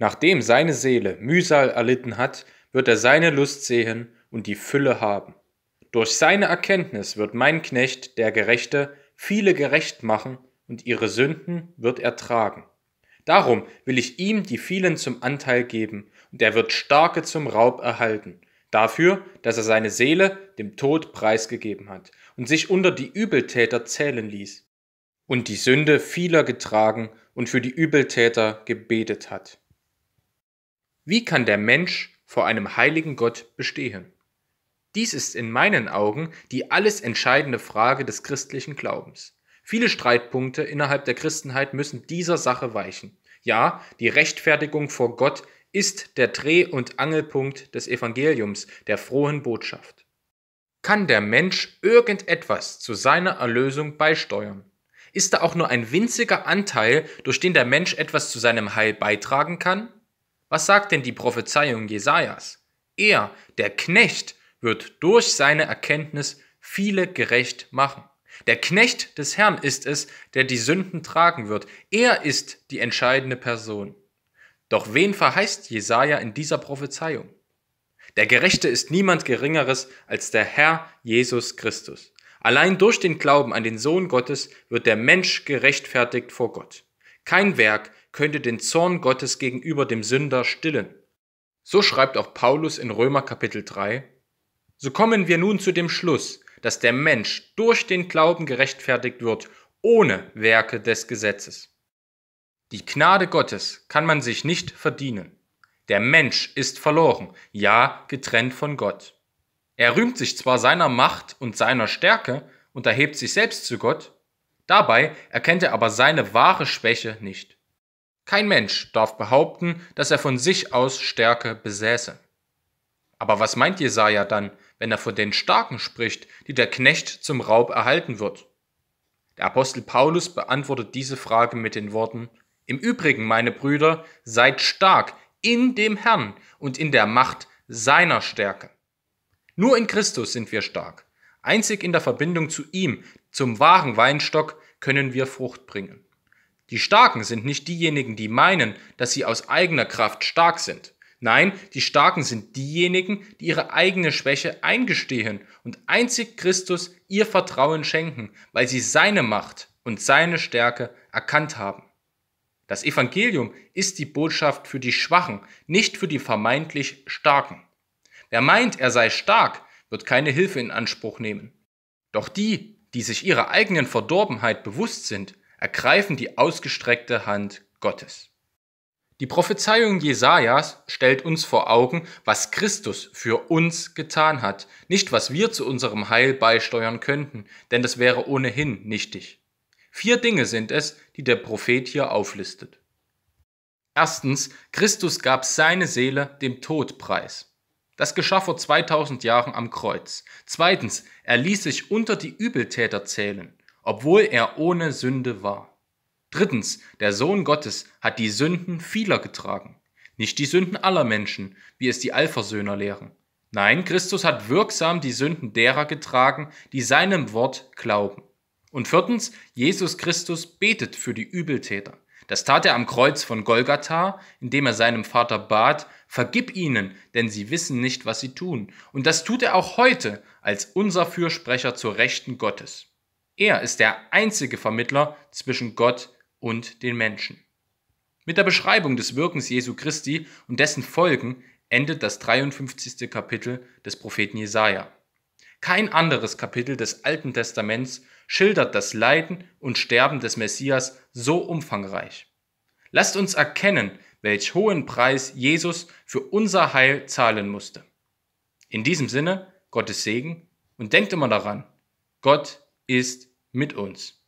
Nachdem seine Seele Mühsal erlitten hat, wird er seine Lust sehen und die Fülle haben. Durch seine Erkenntnis wird mein Knecht, der Gerechte, viele gerecht machen und ihre Sünden wird er tragen. Darum will ich ihm die vielen zum Anteil geben, und er wird Starke zum Raub erhalten, dafür, dass er seine Seele dem Tod preisgegeben hat und sich unter die Übeltäter zählen ließ und die Sünde vieler getragen und für die Übeltäter gebetet hat. Wie kann der Mensch vor einem heiligen Gott bestehen? Dies ist in meinen Augen die alles entscheidende Frage des christlichen Glaubens. Viele Streitpunkte innerhalb der Christenheit müssen dieser Sache weichen. Ja, die Rechtfertigung vor Gott ist der Dreh- und Angelpunkt des Evangeliums, der frohen Botschaft. Kann der Mensch irgendetwas zu seiner Erlösung beisteuern? Ist da auch nur ein winziger Anteil, durch den der Mensch etwas zu seinem Heil beitragen kann? Was sagt denn die Prophezeiung Jesajas? Er, der Knecht, wird durch seine Erkenntnis viele gerecht machen. Der Knecht des Herrn ist es, der die Sünden tragen wird. Er ist die entscheidende Person. Doch wen verheißt Jesaja in dieser Prophezeiung? Der Gerechte ist niemand Geringeres als der Herr Jesus Christus. Allein durch den Glauben an den Sohn Gottes wird der Mensch gerechtfertigt vor Gott. Kein Werk könnte den Zorn Gottes gegenüber dem Sünder stillen. So schreibt auch Paulus in Römer Kapitel 3. So kommen wir nun zu dem Schluss, dass der Mensch durch den Glauben gerechtfertigt wird, ohne Werke des Gesetzes. Die Gnade Gottes kann man sich nicht verdienen. Der Mensch ist verloren, ja getrennt von Gott. Er rühmt sich zwar seiner Macht und seiner Stärke und erhebt sich selbst zu Gott, Dabei erkennt er aber seine wahre Schwäche nicht. Kein Mensch darf behaupten, dass er von sich aus Stärke besäße. Aber was meint Jesaja dann, wenn er von den Starken spricht, die der Knecht zum Raub erhalten wird? Der Apostel Paulus beantwortet diese Frage mit den Worten, Im Übrigen, meine Brüder, seid stark in dem Herrn und in der Macht seiner Stärke. Nur in Christus sind wir stark. Einzig in der Verbindung zu ihm, zum wahren Weinstock, können wir Frucht bringen. Die Starken sind nicht diejenigen, die meinen, dass sie aus eigener Kraft stark sind. Nein, die Starken sind diejenigen, die ihre eigene Schwäche eingestehen und einzig Christus ihr Vertrauen schenken, weil sie seine Macht und seine Stärke erkannt haben. Das Evangelium ist die Botschaft für die Schwachen, nicht für die vermeintlich Starken. Wer meint, er sei stark, wird keine Hilfe in Anspruch nehmen. Doch die, die sich ihrer eigenen Verdorbenheit bewusst sind, ergreifen die ausgestreckte Hand Gottes. Die Prophezeiung Jesajas stellt uns vor Augen, was Christus für uns getan hat, nicht was wir zu unserem Heil beisteuern könnten, denn das wäre ohnehin nichtig. Vier Dinge sind es, die der Prophet hier auflistet. Erstens, Christus gab seine Seele dem Tod preis. Das geschah vor 2000 Jahren am Kreuz. Zweitens, er ließ sich unter die Übeltäter zählen, obwohl er ohne Sünde war. Drittens, der Sohn Gottes hat die Sünden vieler getragen, nicht die Sünden aller Menschen, wie es die Alphasöhner lehren. Nein, Christus hat wirksam die Sünden derer getragen, die seinem Wort glauben. Und viertens, Jesus Christus betet für die Übeltäter. Das tat er am Kreuz von Golgatha, indem er seinem Vater bat, Vergib ihnen, denn sie wissen nicht, was sie tun. Und das tut er auch heute als unser Fürsprecher zur Rechten Gottes. Er ist der einzige Vermittler zwischen Gott und den Menschen. Mit der Beschreibung des Wirkens Jesu Christi und dessen Folgen endet das 53. Kapitel des Propheten Jesaja. Kein anderes Kapitel des Alten Testaments schildert das Leiden und Sterben des Messias so umfangreich. Lasst uns erkennen, welch hohen Preis Jesus für unser Heil zahlen musste. In diesem Sinne, Gottes Segen und denkt immer daran, Gott ist mit uns.